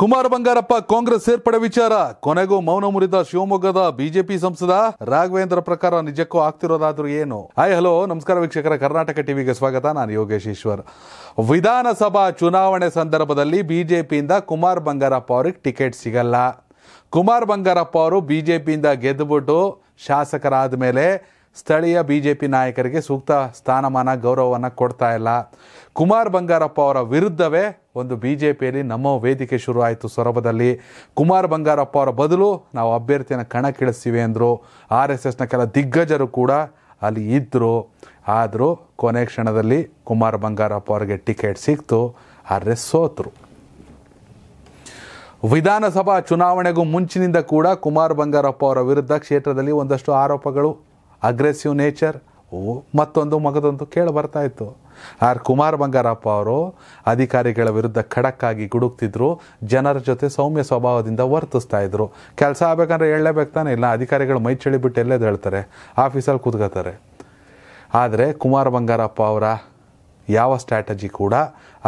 ಕುಮಾರ ಬಂಗಾರಪ್ಪ ಕಾಂಗ್ರೆಸ್ ಸೇರ್ಪಡೆ ವಿಚಾರ ಕೊನೆಗೂ ಮೌನ ಮುರಿದ ಶಿವಮೊಗ್ಗದ ಬಿಜೆಪಿ ಸಂಸದ ರಾಘವೇಂದ್ರ ಪ್ರಕಾರ ನಿಜಕ್ಕೂ ಆಗ್ತಿರೋದಾದ್ರೂ ಏನು ಹಾಯ್ ಹಲೋ ನಮಸ್ಕಾರ ವೀಕ್ಷಕರ ಕರ್ನಾಟಕ ಟಿವಿಗೆ ಸ್ವಾಗತ ನಾನು ಯೋಗೇಶ್ ಈಶ್ವರ್ ವಿಧಾನಸಭಾ ಚುನಾವಣೆ ಸಂದರ್ಭದಲ್ಲಿ ಬಿಜೆಪಿಯಿಂದ ಕುಮಾರ್ ಬಂಗಾರಪ್ಪ ಅವ್ರಿಗೆ ಟಿಕೆಟ್ ಸಿಗಲ್ಲ ಕುಮಾರ್ ಬಂಗಾರಪ್ಪ ಅವರು ಬಿಜೆಪಿಯಿಂದ ಗೆದ್ದುಬಿಟ್ಟು ಶಾಸಕರಾದ ಮೇಲೆ ಸ್ಥಳೀಯ ಬಿ ಜೆ ಪಿ ನಾಯಕರಿಗೆ ಸೂಕ್ತ ಸ್ಥಾನಮಾನ ಗೌರವವನ್ನು ಕೊಡ್ತಾ ಇಲ್ಲ ಕುಮಾರ್ ಬಂಗಾರಪ್ಪ ಅವರ ವಿರುದ್ಧವೇ ಒಂದು ಬಿ ಜೆ ಪಿಯಲ್ಲಿ ನಮ್ಮ ವೇದಿಕೆ ಶುರು ಆಯಿತು ಸೊರಬದಲ್ಲಿ ಕುಮಾರ್ ಬಂಗಾರಪ್ಪ ಅವರ ಬದಲು ನಾವು ಅಭ್ಯರ್ಥಿಯನ್ನು ಕಣಕ್ಕಿಳಿಸ್ತೀವಿ ಅಂದರು ಆರ್ ಎಸ್ ಎಸ್ನ ಕೆಲ ದಿಗ್ಗಜರು ಕೂಡ ಅಲ್ಲಿ ಇದ್ದರು ಆದರೂ ಕೊನೆ ಕ್ಷಣದಲ್ಲಿ ಕುಮಾರ್ ಬಂಗಾರಪ್ಪ ಅವರಿಗೆ ಟಿಕೆಟ್ ಸಿಕ್ತು ಆದರೆ ಸೋತರು ವಿಧಾನಸಭಾ ಚುನಾವಣೆಗೂ ಮುಂಚಿನಿಂದ ಕೂಡ ಕುಮಾರ್ ಬಂಗಾರಪ್ಪ ಅವರ ವಿರುದ್ಧ ಕ್ಷೇತ್ರದಲ್ಲಿ ಒಂದಷ್ಟು ಆರೋಪಗಳು ಅಗ್ರೆಸಿವ್ ನೇಚರ್ ಮತ್ತೊಂದು ಮಗದೊಂದು ಕೇಳಿ ಬರ್ತಾ ಇತ್ತು ಆರ್ ಕುಮಾರ್ ಬಂಗಾರಪ್ಪ ಅವರು ಅಧಿಕಾರಿಗಳ ವಿರುದ್ಧ ಖಡಕ್ಕಾಗಿ ಗುಡುಕ್ತಿದ್ರು ಜನರ ಜೊತೆ ಸೌಮ್ಯ ಸ್ವಭಾವದಿಂದ ವರ್ತಿಸ್ತಾ ಇದ್ರು ಕೆಲಸ ಆಗ್ಬೇಕಂದ್ರೆ ಹೇಳಲೇಬೇಕು ತಾನೆ ಇಲ್ಲ ಅಧಿಕಾರಿಗಳು ಮೈ ಬಿಟ್ಟು ಎಲ್ಲೇದು ಹೇಳ್ತಾರೆ ಆಫೀಸಲ್ಲಿ ಕೂತ್ಕೋತಾರೆ ಆದರೆ ಕುಮಾರ್ ಬಂಗಾರಪ್ಪ ಅವರ ಯಾವ ಸ್ಟ್ರಾಟಜಿ ಕೂಡ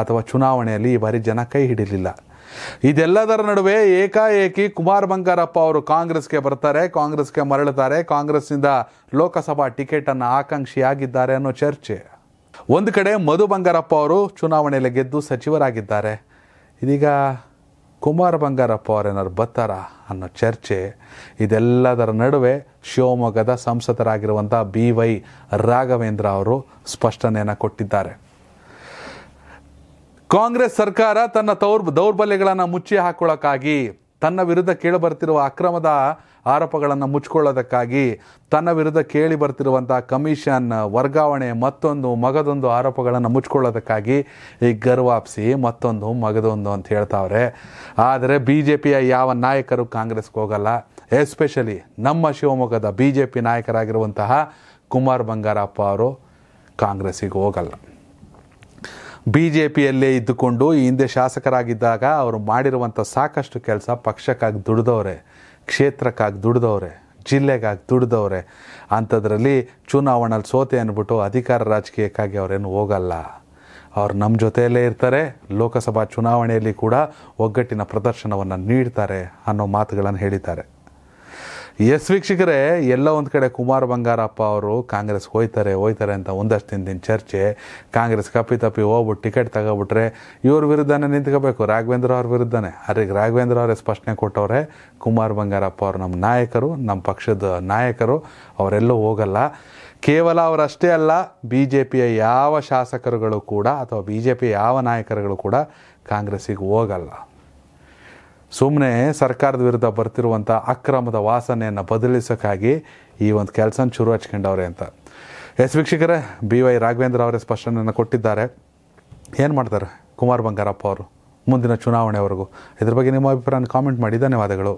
ಅಥವಾ ಚುನಾವಣೆಯಲ್ಲಿ ಈ ಬಾರಿ ಜನ ಕೈ ಹಿಡಿಲಿಲ್ಲ ಇದೆಲ್ಲದರ ನಡುವೆ ಏಕಾಏಕಿ ಕುಮಾರ್ ಬಂಗಾರಪ್ಪ ಅವರು ಕಾಂಗ್ರೆಸ್ಗೆ ಬರ್ತಾರೆ ಕಾಂಗ್ರೆಸ್ಗೆ ಮರಳುತ್ತಾರೆ ಕಾಂಗ್ರೆಸ್ನಿಂದ ಲೋಕಸಭಾ ಟಿಕೆಟನ್ನು ಆಕಾಂಕ್ಷಿಯಾಗಿದ್ದಾರೆ ಅನ್ನೋ ಚರ್ಚೆ ಒಂದು ಕಡೆ ಮಧು ಬಂಗಾರಪ್ಪ ಅವರು ಚುನಾವಣೆಯಲ್ಲಿ ಗೆದ್ದು ಸಚಿವರಾಗಿದ್ದಾರೆ ಇದೀಗ ಕುಮಾರ್ ಬಂಗಾರಪ್ಪ ಅವರೇನಾದ್ರು ಬತ್ತಾರ ಅನ್ನೋ ಚರ್ಚೆ ಇದೆಲ್ಲದರ ನಡುವೆ ಶಿವಮೊಗ್ಗದ ಸಂಸದರಾಗಿರುವಂಥ ಬಿ ವೈ ರಾಘವೇಂದ್ರ ಅವರು ಸ್ಪಷ್ಟನೆಯನ್ನು ಕೊಟ್ಟಿದ್ದಾರೆ ಕಾಂಗ್ರೆಸ್ ಸರ್ಕಾರ ತನ್ನ ತೌರ್ ದೌರ್ಬಲ್ಯಗಳನ್ನು ಮುಚ್ಚಿ ಹಾಕೊಳ್ಳೋಕ್ಕಾಗಿ ತನ್ನ ವಿರುದ್ಧ ಕೇಳಿ ಬರ್ತಿರುವ ಅಕ್ರಮದ ಆರೋಪಗಳನ್ನು ಮುಚ್ಚಿಕೊಳ್ಳೋದಕ್ಕಾಗಿ ತನ್ನ ವಿರುದ್ಧ ಕೇಳಿ ಬರ್ತಿರುವಂಥ ಕಮಿಷನ್ ವರ್ಗಾವಣೆ ಮತ್ತೊಂದು ಮಗದೊಂದು ಆರೋಪಗಳನ್ನು ಮುಚ್ಕೊಳ್ಳೋದಕ್ಕಾಗಿ ಈ ಗರ್ವಾಪ್ಸಿ ಮತ್ತೊಂದು ಮಗದೊಂದು ಅಂತ ಹೇಳ್ತಾವ್ರೆ ಆದರೆ ಬಿ ಜೆ ಪಿಯ ಯಾವ ನಾಯಕರು ಕಾಂಗ್ರೆಸ್ಗೆ ಹೋಗಲ್ಲ ಎಸ್ಪೆಷಲಿ ನಮ್ಮ ಶಿವಮೊಗ್ಗದ ಬಿ ಜೆ ಪಿ ನಾಯಕರಾಗಿರುವಂತಹ ಕುಮಾರ್ ಬಂಗಾರಪ್ಪ ಅವರು ಕಾಂಗ್ರೆಸ್ಸಿಗೆ ಹೋಗಲ್ಲ ಬಿ ಜೆ ಪಿಯಲ್ಲೇ ಇದ್ದುಕೊಂಡು ಈ ಹಿಂದೆ ಶಾಸಕರಾಗಿದ್ದಾಗ ಅವರು ಮಾಡಿರುವಂಥ ಸಾಕಷ್ಟು ಕೆಲಸ ಪಕ್ಷಕ್ಕಾಗಿ ದುಡ್ದವ್ರೆ ಕ್ಷೇತ್ರಕ್ಕಾಗಿ ದುಡ್ದವ್ರೆ ಜಿಲ್ಲೆಗಾಗಿ ದುಡ್ದವ್ರೆ ಅಂಥದ್ರಲ್ಲಿ ಚುನಾವಣೆಯಲ್ಲಿ ಸೋತೆ ಅಂದ್ಬಿಟ್ಟು ಅಧಿಕಾರ ರಾಜಕೀಯಕ್ಕಾಗಿ ಅವರೇನು ಹೋಗಲ್ಲ ಅವ್ರು ನಮ್ಮ ಜೊತೆಯಲ್ಲೇ ಇರ್ತಾರೆ ಲೋಕಸಭಾ ಚುನಾವಣೆಯಲ್ಲಿ ಕೂಡ ಒಗ್ಗಟ್ಟಿನ ಪ್ರದರ್ಶನವನ್ನು ನೀಡ್ತಾರೆ ಅನ್ನೋ ಮಾತುಗಳನ್ನು ಹೇಳಿದ್ದಾರೆ ಎಸ್ ವೀಕ್ಷಕರೇ ಎಲ್ಲ ಒಂದು ಕಡೆ ಕುಮಾರ್ ಬಂಗಾರಪ್ಪ ಅವರು ಕಾಂಗ್ರೆಸ್ ಹೋಯ್ತಾರೆ ಹೋಯ್ತಾರೆ ಅಂತ ಒಂದಷ್ಟು ದಿನ ಚರ್ಚೆ ಕಾಂಗ್ರೆಸ್ ಕಪ್ಪಿ ತಪ್ಪಿ ಹೋಗ್ಬಿಟ್ಟು ಟಿಕೆಟ್ ತಗೋಬಿಟ್ರೆ ಇವ್ರ ವಿರುದ್ಧನೇ ನಿಂತ್ಕೋಬೇಕು ರಾಘವೇಂದ್ರ ಅವ್ರ ವಿರುದ್ಧನೇ ಅವ್ರಿಗೆ ರಾಘವೇಂದ್ರ ಅವರೇ ಸ್ಪಷ್ಟನೆ ಕೊಟ್ಟವ್ರೆ ಕುಮಾರ್ ಬಂಗಾರಪ್ಪ ಅವರು ನಮ್ಮ ನಾಯಕರು ನಮ್ಮ ಪಕ್ಷದ ನಾಯಕರು ಅವರೆಲ್ಲೂ ಹೋಗಲ್ಲ ಕೇವಲ ಅವರಷ್ಟೇ ಅಲ್ಲ ಬಿ ಜೆ ಪಿಯ ಯಾವ ಶಾಸಕರುಗಳು ಕೂಡ ಅಥವಾ ಬಿ ಜೆ ಪಿಯ ಯಾವ ನಾಯಕರುಗಳು ಕೂಡ ಕಾಂಗ್ರೆಸ್ಸಿಗೆ ಹೋಗಲ್ಲ ಸುಮ್ಮನೆ ಸರ್ಕಾರದ ವಿರುದ್ಧ ಬರ್ತಿರುವಂಥ ಅಕ್ರಮದ ವಾಸನೆಯನ್ನು ಬದಲಿಸೋಕ್ಕಾಗಿ ಈ ಒಂದು ಕೆಲಸನ ಶುರು ಹಚ್ಕೊಂಡವ್ರೆ ಅಂತ ಎಸ್ ವೀಕ್ಷಕರೇ ಬಿ ವೈ ರಾಘವೇಂದ್ರ ಅವರೇ ಸ್ಪಷ್ಟನೆಯನ್ನು ಕೊಟ್ಟಿದ್ದಾರೆ ಏನು ಮಾಡ್ತಾರೆ ಕುಮಾರ್ ಬಂಗಾರಪ್ಪ ಅವರು ಮುಂದಿನ ಚುನಾವಣೆವರೆಗೂ ಇದ್ರ ಬಗ್ಗೆ ನಿಮ್ಮ ಅಭಿಪ್ರಾಯನ ಕಾಮೆಂಟ್ ಮಾಡಿ ಧನ್ಯವಾದಗಳು